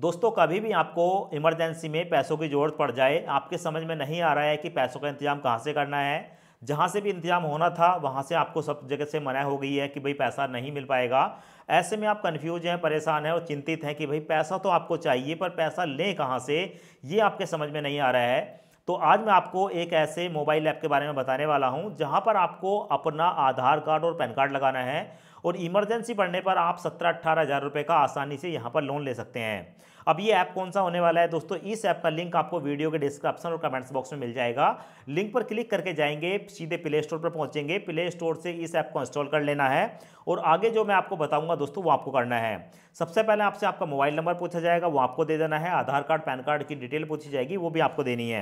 दोस्तों कभी भी आपको इमरजेंसी में पैसों की ज़रूरत पड़ जाए आपके समझ में नहीं आ रहा है कि पैसों का इंतजाम कहाँ से करना है जहाँ से भी इंतजाम होना था वहाँ से आपको सब जगह से मना हो गई है कि भाई पैसा नहीं मिल पाएगा ऐसे में आप कन्फ्यूज हैं परेशान हैं और चिंतित हैं कि भाई पैसा तो आपको चाहिए पर पैसा लें कहाँ से ये आपके समझ में नहीं आ रहा है तो आज मैं आपको एक ऐसे मोबाइल ऐप के बारे में बताने वाला हूँ जहाँ पर आपको अपना आधार कार्ड और पैन कार्ड लगाना है और इमरजेंसी पड़ने पर आप सत्रह अट्ठारह हज़ार रुपये का आसानी से यहाँ पर लोन ले सकते हैं अब ये ऐप कौन सा होने वाला है दोस्तों इस ऐप का लिंक आपको वीडियो के डिस्क्रिप्शन और कमेंट्स बॉक्स में मिल जाएगा लिंक पर क्लिक करके जाएंगे सीधे प्ले स्टोर पर पहुंचेंगे प्ले स्टोर से इस ऐप को इंस्टॉल कर लेना है और आगे जो मैं आपको बताऊंगा दोस्तों वो आपको करना है सबसे पहले आपसे आपका मोबाइल नंबर पूछा जाएगा वो आपको दे देना है आधार कार्ड पैन कार्ड की डिटेल पूछी जाएगी वो भी आपको देनी है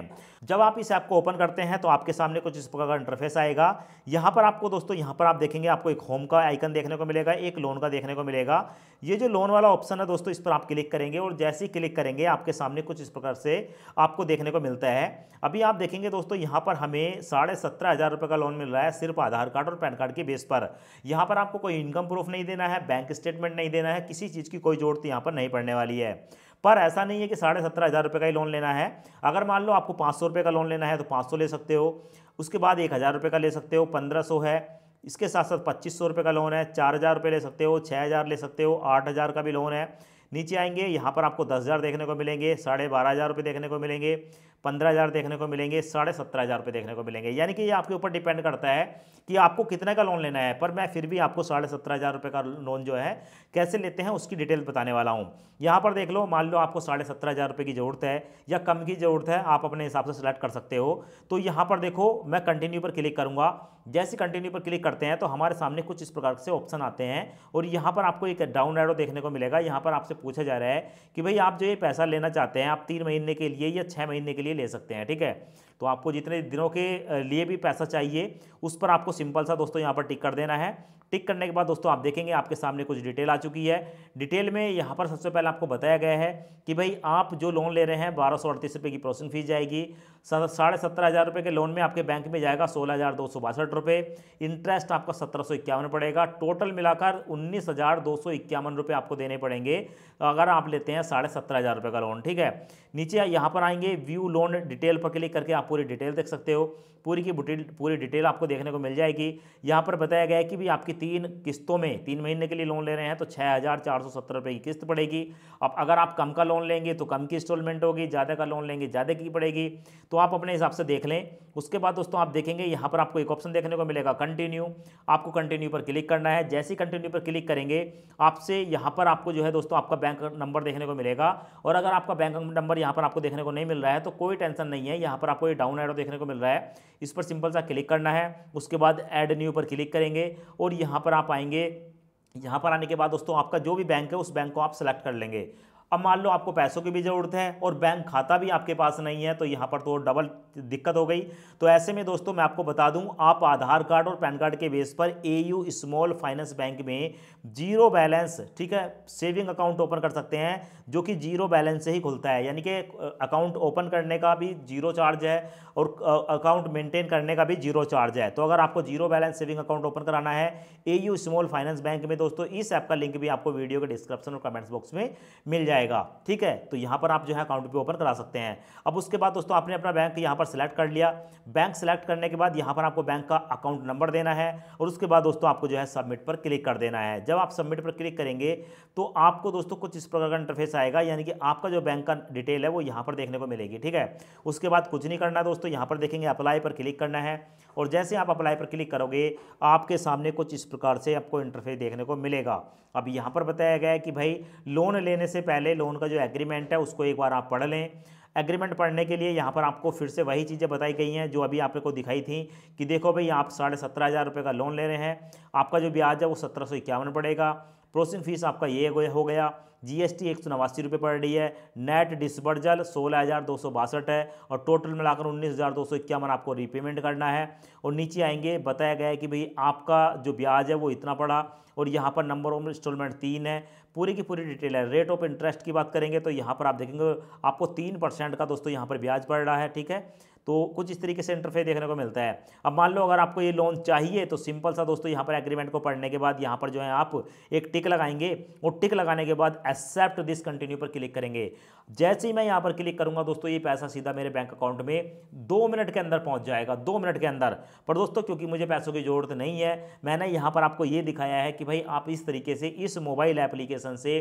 जब आप इस ऐप को ओपन करते हैं तो आपके सामने कुछ इस प्रकार का इंटरफेस आएगा यहाँ पर आपको दोस्तों यहाँ पर आप देखेंगे आपको एक होम का आइकन देखने को मिलेगा एक लोन का देखने को मिलेगा ये जो लोन वाला ऑप्शन है दोस्तों इस पर आप क्लिक करेंगे और जैसे ही क्लिक करेंगे आपके सामने कुछ इस प्रकार से आपको देखने को मिलता है अभी आप देखेंगे दोस्तों यहाँ पर हमें साढ़े सत्रह हज़ार रुपये का लोन मिल रहा है सिर्फ आधार कार्ड और पैन कार्ड के बेस पर यहाँ पर आपको कोई इनकम प्रूफ नहीं देना है बैंक स्टेटमेंट नहीं देना है किसी चीज़ की कोई ज़रूरत यहाँ पर नहीं पड़ने वाली है पर ऐसा नहीं है कि साढ़े सत्रह हज़ार रुपये का ही लोन लेना है अगर मान लो आपको पाँच सौ रुपये का लोन लेना है तो पाँच सौ ले सकते हो उसके बाद एक हज़ार रुपये का ले सकते हो पंद्रह सौ है इसके साथ साथ पच्चीस सौ रुपये का लोन है चार हज़ार रुपये ले सकते हो छः हज़ार ले सकते हो आठ हज़ार का भी लोन है नीचे आएंगे यहाँ पर आपको दस हज़ार देखने को मिलेंगे साढ़े बारह हज़ार रुपये देखने को मिलेंगे पंद्रह हज़ार देखने को मिलेंगे साढ़े सत्रह हज़ार रुपये देखने को मिलेंगे यानी कि ये आपके ऊपर डिपेंड करता है कि आपको कितने का लोन लेना है पर मैं फिर भी आपको साढ़े सत्रह हज़ार रुपये का लोन जो है कैसे लेते हैं उसकी डिटेल बताने वाला हूँ यहाँ पर देख लो मान लो आपको साढ़े सत्रह हज़ार रुपये की ज़रूरत है या कम की ज़रूरत है आप अपने हिसाब से सिलेक्ट कर सकते हो तो यहाँ पर देखो मैं कंटिन्यू पर क्लिक करूँगा जैसे कंटिन्यू पर क्लिक करते हैं तो हमारे सामने कुछ इस प्रकार से ऑप्शन आते हैं और यहाँ पर आपको एक डाउन एरो देखने को मिलेगा यहाँ पर आपसे पूछा जा रहा है कि भाई आप जो ये पैसा लेना चाहते हैं आप तीन महीने के लिए या छः महीने के लिए ले सकते हैं ठीक है तो आपको जितने दिनों के लिए भी पैसा चाहिए उस पर आपको सिंपल सा दोस्तों यहाँ पर टिक कर देना है टिक करने के बाद दोस्तों आप देखेंगे आपके सामने कुछ डिटेल आ चुकी है डिटेल में यहाँ पर सबसे पहले आपको बताया गया है कि भाई आप जो लोन ले रहे हैं बारह सौ अड़तीस रुपये की प्रोसेसिंग फीस जाएगी साढ़े सत्रह हज़ार रुपये के लोन में आपके बैंक में जाएगा सोलह हज़ार दो सौ बासठ रुपये इंटरेस्ट आपका सत्रह सौ इक्यावन पड़ेगा टोटल मिलाकर उन्नीस हज़ार दो सौ इक्यावन रुपये आपको देने पड़ेंगे अगर आप लेते हैं साढ़े सत्रह हज़ार रुपये का लोन ठीक है नीचे यहाँ पर आएंगे व्यू लोन डिटेल पर क्लिक करके आप पूरी डिटेल देख सकते हो पूरी की पूरी डिटेल आपको देखने को मिल जाएगी यहाँ पर बताया गया है कि भी आपकी तीन किस्तों में तीन महीने के लिए लोन ले रहे हैं तो छः हज़ार चार सौ सत्तर रुपये की किस्त पड़ेगी अब अगर आप कम का लोन लेंगे तो कम की इंस्टॉलमेंट होगी ज़्यादा का लोन लेंगे ज़्यादा की पड़ेगी तो आप अपने हिसाब से देख लें उसके बाद दोस्तों आप देखेंगे यहाँ पर आपको एक ऑप्शन देखने को मिलेगा कंटिन्यू आपको कंटिन्यू पर क्लिक करना है जैसे ही कंटिन्यू पर क्लिक करेंगे आपसे यहाँ पर आपको जो है दोस्तों आपका बैंक नंबर देखने को मिलेगा और अगर आपका बैंक नंबर यहाँ पर आपको देखने को नहीं मिल रहा है तो कोई टेंशन नहीं है यहाँ पर आपको डाउन एरो देखने को मिल रहा है इस पर सिंपल सा क्लिक करना है उसके बाद एड न्यू पर क्लिक करेंगे और यहाँ पर आप आएंगे यहाँ पर आने के बाद दोस्तों आपका जो भी बैंक है उस बैंक को आप सेलेक्ट कर लेंगे अब मान लो आपको पैसों की भी ज़रूरत है और बैंक खाता भी आपके पास नहीं है तो यहाँ पर तो डबल दिक्कत हो गई तो ऐसे में दोस्तों मैं आपको बता दूँ आप आधार कार्ड और पैन कार्ड के बेस पर A U small finance bank में जीरो बैलेंस ठीक है सेविंग अकाउंट ओपन कर सकते हैं जो कि जीरो बैलेंस से ही खुलता है यानी कि अकाउंट ओपन करने का भी जीरो चार्ज है और अकाउंट मेंटेन करने का भी जीरो चार्ज है तो अगर आपको zero balance saving account open कराना है A U small finance bank में दोस्तों इस ऐप का लिंक भी आपको वीडियो के डिस्क्रिप्शन और कमेंट्स बॉक्स में मिल जाएगा जाएगा ठीक है तो यहाँ पर आप जो है अकाउंट भी ओपन करा सकते हैं अब उसके बाद दोस्तों आपने अपना बैंक यहाँ पर सिलेक्ट कर लिया बैंक सेलेक्ट करने के बाद यहाँ पर आपको बैंक का अकाउंट नंबर देना है और उसके बाद दोस्तों आपको जो है सबमिट पर क्लिक कर देना है जब आप सबमिट पर क्लिक करेंगे तो आपको दोस्तों कुछ इस प्रकार का इंटरफेस आएगा यानी कि आपका जो बैंक का डिटेल है वो यहाँ पर देखने को मिलेगी ठीक है उसके बाद कुछ नहीं करना दोस्तों यहाँ पर देखेंगे अप्लाई पर क्लिक करना है और जैसे आप अप्लाई पर क्लिक करोगे आपके सामने कुछ इस प्रकार से आपको इंटरफेस देखने को मिलेगा अब यहाँ पर बताया गया है कि भाई लोन लेने से पहले पहले लोन का जो एग्रीमेंट है उसको एक बार आप पढ़ लें एग्रीमेंट पढ़ने के लिए यहाँ पर आपको फिर से वही चीज़ें बताई गई हैं जो अभी आपको दिखाई थी कि देखो भाई आप साढ़े सत्रह हज़ार रुपये का लोन ले रहे हैं आपका जो ब्याज है वो सत्रह सौ इक्यावन पड़ेगा प्रोसेसिंग फीस आपका ये हो गया जी एस टी एक सौ नवासी रुपये पड़ रही है नेट डिस्बर्जल सोलह हज़ार दो सौ बासठ है और टोटल मिलाकर उन्नीस हज़ार दो सौ इक्यावन आपको रीपेमेंट करना है और नीचे आएंगे बताया गया है कि भाई आपका जो ब्याज है वो इतना पड़ा और यहाँ पर नंबर ऑफ इंस्टॉलमेंट तीन है पूरी की पूरी डिटेल है रेट ऑफ इंटरेस्ट की बात करेंगे तो यहाँ पर आप देखेंगे आपको तीन परसेंट परसेंट का दोस्तों यहाँ पर ब्याज पड़ रहा है ठीक है तो कुछ इस तरीके से इंटरफेस देखने को मिलता है अब मान लो अगर आपको ये लोन चाहिए तो सिंपल सा दोस्तों यहाँ पर एग्रीमेंट को पढ़ने के बाद यहाँ पर जो है आप एक टिक लगाएंगे और टिक लगाने के बाद एक्सेप्ट दिस कंटिन्यू पर क्लिक करेंगे जैसे ही मैं यहाँ पर क्लिक करूँगा दोस्तों ये पैसा सीधा मेरे बैंक अकाउंट में दो मिनट के अंदर पहुँच जाएगा दो मिनट के अंदर पर दोस्तों क्योंकि मुझे पैसों की ज़रूरत नहीं है मैंने यहाँ पर आपको ये दिखाया है कि भाई आप इस तरीके से इस मोबाइल एप्लीकेशन से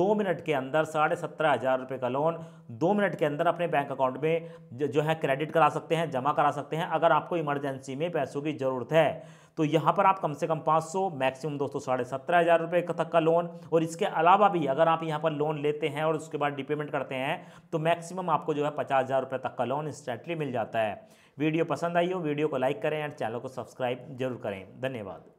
दो मिनट के अंदर साढ़े सत्रह हज़ार रुपये का लोन दो मिनट के अंदर अपने बैंक अकाउंट में जो है क्रेडिट करा करा सकते हैं जमा करा सकते हैं अगर आपको इमरजेंसी में पैसों की ज़रूरत है तो यहाँ पर आप कम से कम 500 मैक्सिमम दोस्तों साढ़े सत्रह हज़ार रुपये तक का लोन और इसके अलावा भी अगर आप यहाँ पर लोन लेते हैं और उसके बाद डिपेमेंट करते हैं तो मैक्सिमम आपको जो है पचास हज़ार रुपये तक का लोन इंस्टेंटली मिल जाता है वीडियो पसंद आई हो वीडियो को लाइक करें और चैनल को सब्सक्राइब जरूर करें धन्यवाद